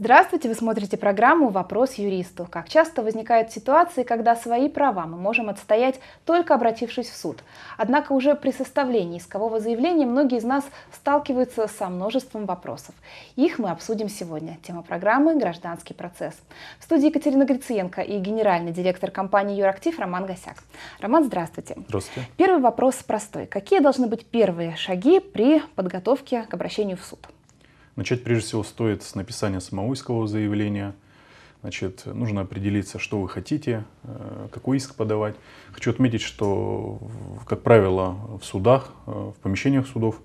Здравствуйте, вы смотрите программу «Вопрос юристу». Как часто возникают ситуации, когда свои права мы можем отстоять, только обратившись в суд. Однако уже при составлении искового заявления многие из нас сталкиваются со множеством вопросов. Их мы обсудим сегодня. Тема программы – гражданский процесс. В студии Екатерина Гриценко и генеральный директор компании «Юрактив» Роман Гасяк. Роман, здравствуйте. Здравствуйте. Первый вопрос простой. Какие должны быть первые шаги при подготовке к обращению в суд? Начать прежде всего стоит с написания самого искового заявления. Значит, нужно определиться, что вы хотите, э, какой иск подавать. Хочу отметить, что, как правило, в судах, э, в помещениях судов,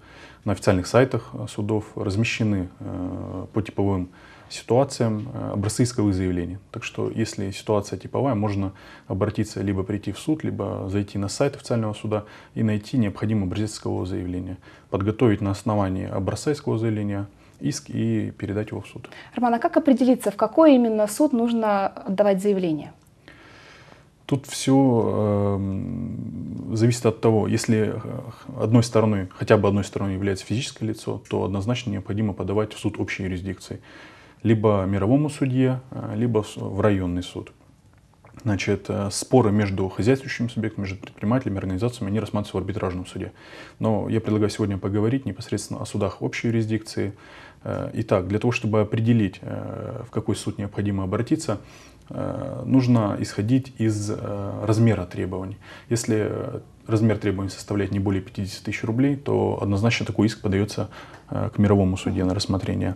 на официальных сайтах судов размещены э, по типовым ситуациям образцы исковых заявлений. Так что, если ситуация типовая, можно обратиться, либо прийти в суд, либо зайти на сайт официального суда и найти необходимый образец искового заявления. Подготовить на основании образца искового заявления иск и передать его в суд. Роман, а как определиться, в какой именно суд нужно отдавать заявление? Тут все э, эм, зависит от того, если э, одной стороной, хотя бы одной стороной является физическое лицо, то однозначно необходимо подавать в суд общей юрисдикции. Либо мировому судье, э, либо в районный суд. Значит, э, споры между хозяйствующим субъектом, между предпринимателями, организациями, они рассматриваются в арбитражном суде. Но я предлагаю сегодня поговорить непосредственно о судах общей юрисдикции, Э, итак, для того, чтобы определить, э, в какой суд необходимо обратиться, э, нужно исходить из размера требований. Если размер требований составляет не более 50 тысяч рублей, то однозначно такой иск подается к мировому суде на рассмотрение.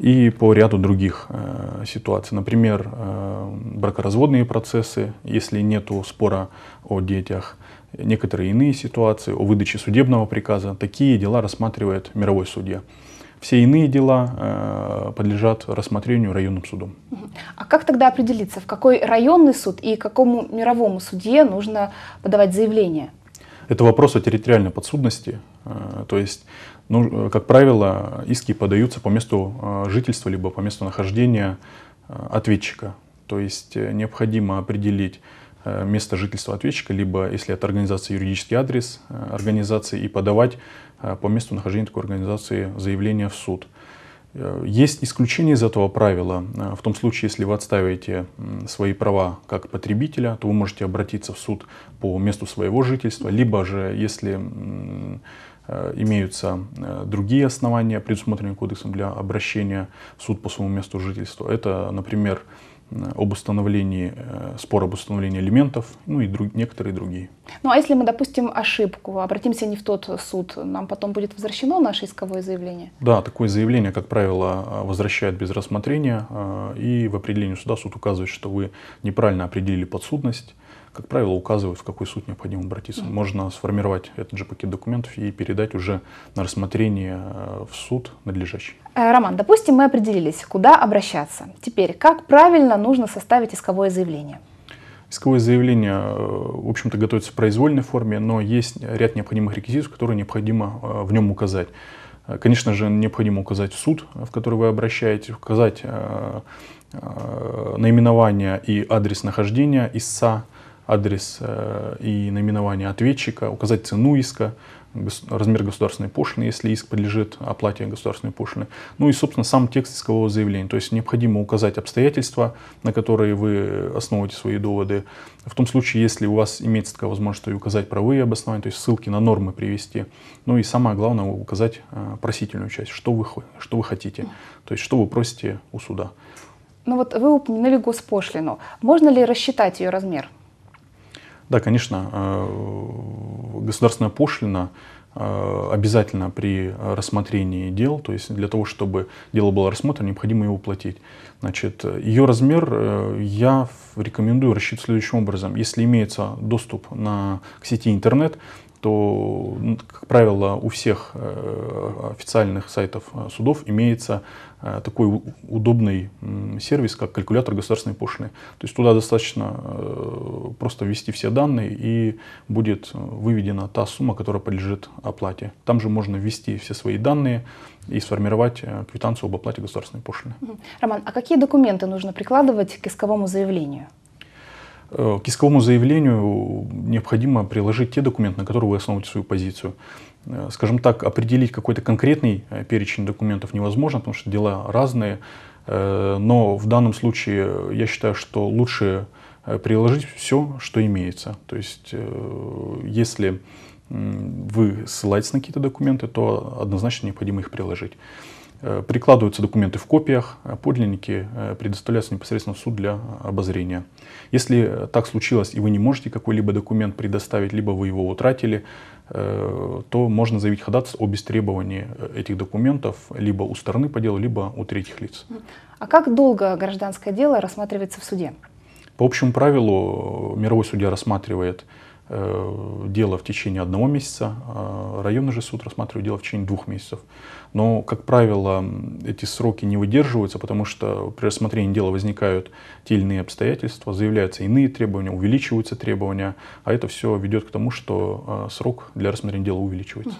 И по ряду других э, ситуаций. Например, э, бракоразводные процессы, если нет спора о детях, некоторые иные ситуации, о выдаче судебного приказа. Такие дела рассматривает мировой судья. Все иные дела э, подлежат рассмотрению районным судом. А как тогда определиться, в какой районный суд и какому мировому судье нужно подавать заявление? Это вопрос о территориальной подсудности. Э, то есть, ну, как правило, иски подаются по месту э, жительства либо по месту нахождения ответчика. То есть необходимо определить Э, место жительства ответчика, либо, если это организация, юридический адрес э, организации, и подавать э, по месту нахождения такой организации заявление в суд. Есть исключение из этого правила. В том случае, если вы отстаиваете свои права как потребителя, то вы можете обратиться в суд по месту своего жительства, либо же, если имеются другие основания, предусмотренные кодексом для обращения в суд по своему месту жительства. Это, например, об установлении, э, спор об установлении элементов, ну и друг, некоторые другие. Ну а если мы допустим ошибку, обратимся не в тот суд, нам потом будет возвращено наше исковое заявление? Да, такое заявление, как правило, э, возвращают без рассмотрения, э, и в определении суда суд указывает, что вы неправильно определили подсудность, как правило, указывают, в какой суд необходимо обратиться. Можно сформировать этот же пакет документов и передать уже на рассмотрение э, в суд надлежащий. Э, Роман, допустим, мы определились, куда обращаться. Теперь, как правильно нужно составить исковое заявление? Исковое заявление, э, в общем-то, готовится в произвольной форме, но есть ряд необходимых реквизитов, которые необходимо в нем указать. Конечно же, необходимо указать суд, в который вы обращаетесь, указать наименование и адрес нахождения истца, адрес э, и наименование ответчика, указать цену иска, размер государственной пошлины, если иск подлежит оплате государственной пошлины. Ну и, собственно, сам текст искового заявления. То есть необходимо указать обстоятельства, на которые вы основываете свои доводы. В том случае, если у вас имеется такая возможность, то и указать правовые обоснования, то есть ссылки на нормы привести. Ну и самое главное, указать э, просительную часть, что вы, что вы хотите, то есть что вы просите у суда. Ну вот вы упомянули госпошлину. Можно ли рассчитать ее размер? Да, конечно, э, государственная пошлина э, обязательно при рассмотрении дел, то есть для того, чтобы дело было рассмотрено, необходимо его платить. Значит, ее размер э, я рекомендую рассчитывать следующим образом. Если имеется доступ на, к сети интернет, то, ну, как правило, у всех э, официальных сайтов э, судов имеется э, такой удобный сервис, как калькулятор государственной пошлины. То есть туда достаточно просто ввести все данные и будет выведена та сумма, которая подлежит оплате. Там же можно ввести все свои данные и сформировать квитанцию об оплате государственной пошлины. Роман, а какие документы нужно прикладывать к исковому заявлению? Э, к исковому заявлению необходимо приложить те документы, на которые вы основываете свою позицию. Э, скажем так, определить какой-то конкретный э, перечень документов невозможно, потому что дела разные. Но в данном случае я считаю, что лучше приложить все, что имеется. То есть, если вы ссылаетесь на какие-то документы, то однозначно необходимо их приложить. Э, прикладываются документы в копиях, а подлинники э, предоставляются непосредственно в суд для обозрения. Если так случилось и вы не можете какой-либо документ предоставить, либо вы его утратили, э, то можно заявить ходатайство об истребовании этих документов либо у стороны по делу, либо у третьих лиц. А как долго гражданское дело рассматривается в суде? По общему правилу мировой судья рассматривает Э, дело в течение одного месяца, э, районный же суд рассматривает дело в течение двух месяцев. Но, как правило, эти сроки не выдерживаются, потому что при рассмотрении дела возникают те или иные обстоятельства, заявляются иные требования, увеличиваются требования, а это все ведет к тому, что э, срок для рассмотрения дела увеличивается.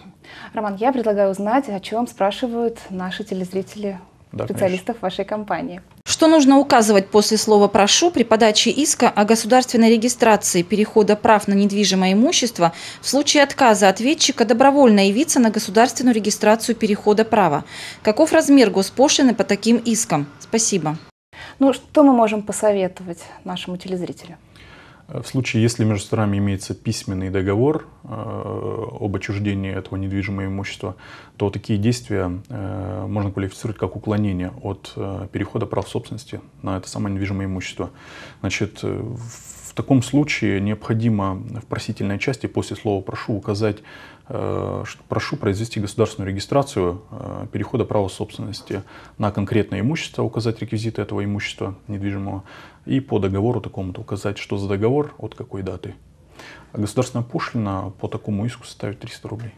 Роман, я предлагаю узнать, о чем спрашивают наши телезрители да, специалистов конечно. вашей компании. Что нужно указывать после слова «прошу» при подаче иска о государственной регистрации перехода прав на недвижимое имущество в случае отказа ответчика добровольно явиться на государственную регистрацию перехода права? Каков размер госпошлины по таким искам? Спасибо. Ну, что мы можем посоветовать нашему телезрителю? В случае, если между сторонами имеется письменный договор э, об отчуждении этого недвижимого имущества, то такие действия э, можно квалифицировать как уклонение от э, перехода прав собственности на это самое недвижимое имущество. Значит, в таком случае необходимо в просительной части после слова «прошу» указать, э, прошу произвести государственную регистрацию перехода права собственности на конкретное имущество, указать реквизиты этого имущества недвижимого, и по договору такому-то указать, что за договор, от какой даты. А государственная пошлина по такому иску составит 300 рублей.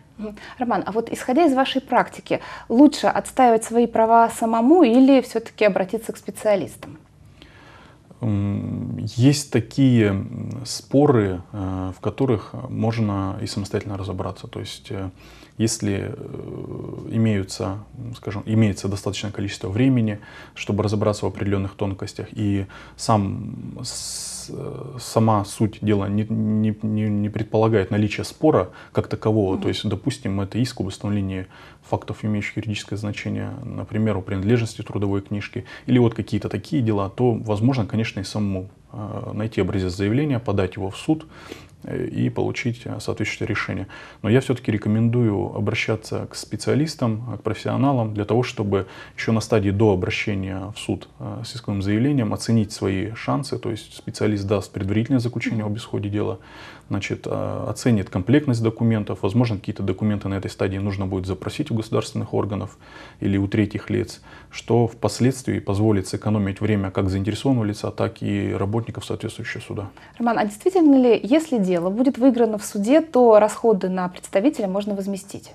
Роман, а вот исходя из вашей практики, лучше отстаивать свои права самому или все-таки обратиться к специалистам? Есть такие споры, э, в которых можно и самостоятельно разобраться. То есть, э, если э, имеются, скажем, имеется достаточное количество времени, чтобы разобраться в определенных тонкостях, и сам Э, сама суть дела не, не, не, не предполагает наличие спора как такового. Mm-hmm. То есть, допустим, это иск об установлении фактов, имеющих юридическое значение, например, о принадлежности трудовой книжки, или вот какие-то такие дела, то возможно, конечно, и самому э, найти образец заявления, подать его в суд, Э, и получить э, соответствующее решение. Но я все-таки рекомендую обращаться к специалистам, э, к профессионалам, для того, чтобы еще на стадии до обращения в суд с исковым заявлением оценить свои шансы, то есть специалист даст предварительное заключение об исходе дела, значит, оценит комплектность документов, возможно, какие-то документы на этой стадии нужно будет запросить у государственных органов или у третьих лиц, что впоследствии позволит сэкономить время как заинтересованного лица, так и работников соответствующего суда. Роман, а действительно ли, если дело будет выиграно в суде, то расходы на представителя можно возместить.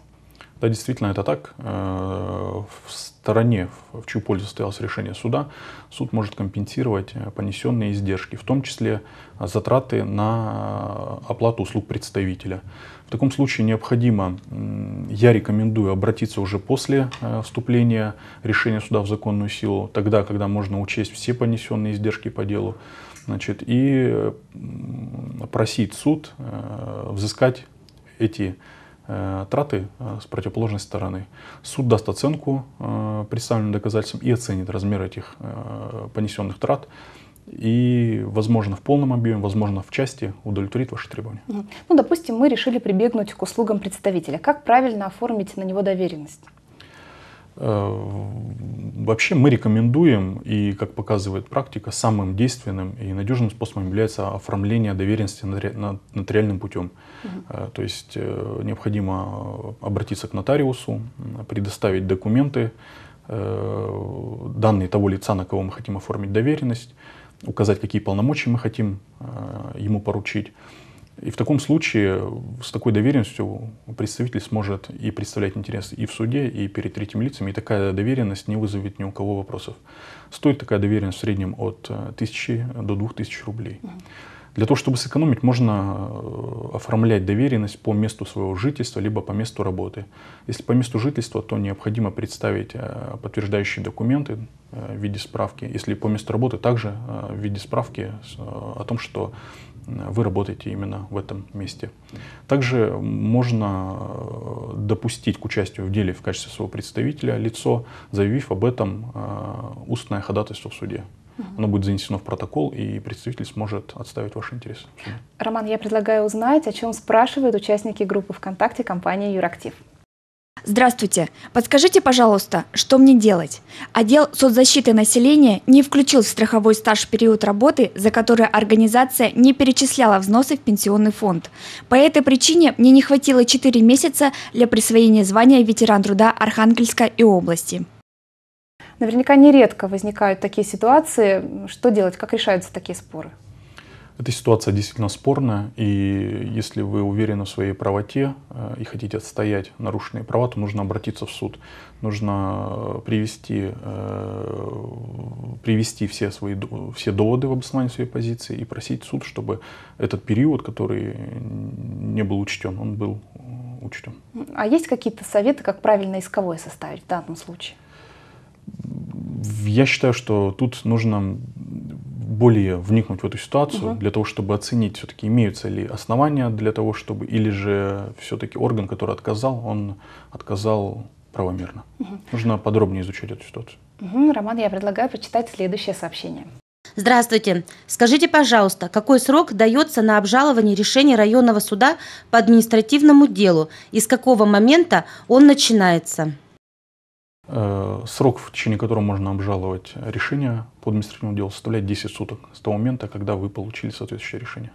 Да, действительно, это так. Э, в стороне, в чью пользу состоялось решение суда, суд может компенсировать э, понесенные издержки, в том числе э, затраты на оплату услуг представителя. В таком случае необходимо, я рекомендую обратиться уже после вступления решения суда в законную силу, тогда, когда можно учесть все понесенные издержки по делу, значит, и просить суд взыскать эти Э, траты э, с противоположной стороны. Суд даст оценку э, представленным доказательствам и оценит размер этих понесенных трат и, возможно, в полном объеме, возможно, в части удовлетворит ваши требования. Ну, допустим, мы решили прибегнуть к услугам представителя. Как правильно оформить на него доверенность? Э, вообще мы рекомендуем, и как показывает практика, самым действенным и надежным способом является оформление доверенности нотариальным путем. Угу. То есть э, необходимо обратиться к нотариусу, предоставить документы, данные того лица, на кого мы хотим оформить доверенность, указать, какие полномочия мы хотим ему поручить и в таком случае с такой доверенностью представитель сможет и представлять интерес и в суде, и перед третьими лицами, и такая доверенность не вызовет ни у кого вопросов. Стоит такая доверенность в среднем от 1000 э, до 2000 рублей. Для того, чтобы сэкономить, можно э, оформлять доверенность по месту своего жительства, либо по месту работы. Если по месту жительства, то необходимо представить э, подтверждающие документы в виде справки. Если по месту работы, также в виде справки о том, что вы работаете именно в этом месте. Также можно э, допустить к участию в деле в качестве своего представителя лицо, заявив об этом э, устное ходатайство в суде. Оно будет занесено в протокол, и представитель сможет отставить ваши интересы. Роман, я предлагаю узнать, о чем спрашивают участники группы ВКонтакте компании «Юрактив». Здравствуйте. Подскажите, пожалуйста, что мне делать? Отдел соцзащиты населения не включил в страховой стаж в период работы, за который организация не перечисляла взносы в пенсионный фонд. По этой причине мне не хватило 4 месяца для присвоения звания ветеран труда Архангельска и области. Наверняка нередко возникают такие ситуации. Что делать? Как решаются такие споры? Эта ситуация действительно спорная, и если вы уверены в своей правоте э, и хотите отстоять нарушенные права, то нужно обратиться в суд, нужно э, привести, э, привести все свои все доводы в обоснование своей позиции и просить суд, чтобы этот период, который не был учтен, он был учтен. А есть какие-то советы, как правильно исковое составить в данном случае? Я считаю, что тут нужно более вникнуть в эту ситуацию, угу. для того, чтобы оценить, все-таки имеются ли основания для того, чтобы, или же все-таки орган, который отказал, он отказал правомерно. Угу. Нужно подробнее изучать эту ситуацию. Угу, Роман, я предлагаю прочитать следующее сообщение. Здравствуйте. Скажите, пожалуйста, какой срок дается на обжалование решения районного суда по административному делу и с какого момента он начинается? Э, срок, в течение которого можно обжаловать решение по административному делу, составляет 10 суток с того момента, когда вы получили соответствующее решение.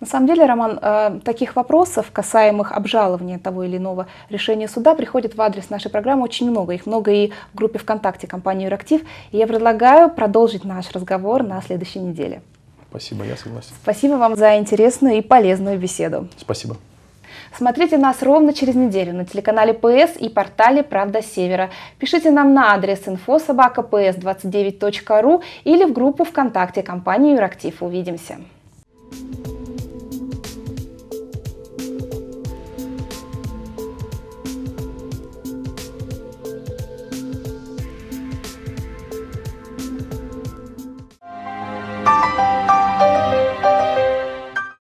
На самом деле, Роман, э, таких вопросов, касаемых обжалования того или иного решения суда, приходит в адрес нашей программы очень много. Их много и в группе ВКонтакте компании «Юрактив». И я предлагаю продолжить наш разговор на следующей неделе. Спасибо, я согласен. Спасибо вам за интересную и полезную беседу. Спасибо. Смотрите нас ровно через неделю на телеканале ПС и портале «Правда Севера». Пишите нам на адрес info.sobaka.ps29.ru или в группу ВКонтакте компании «Юрактив». Увидимся! Thank you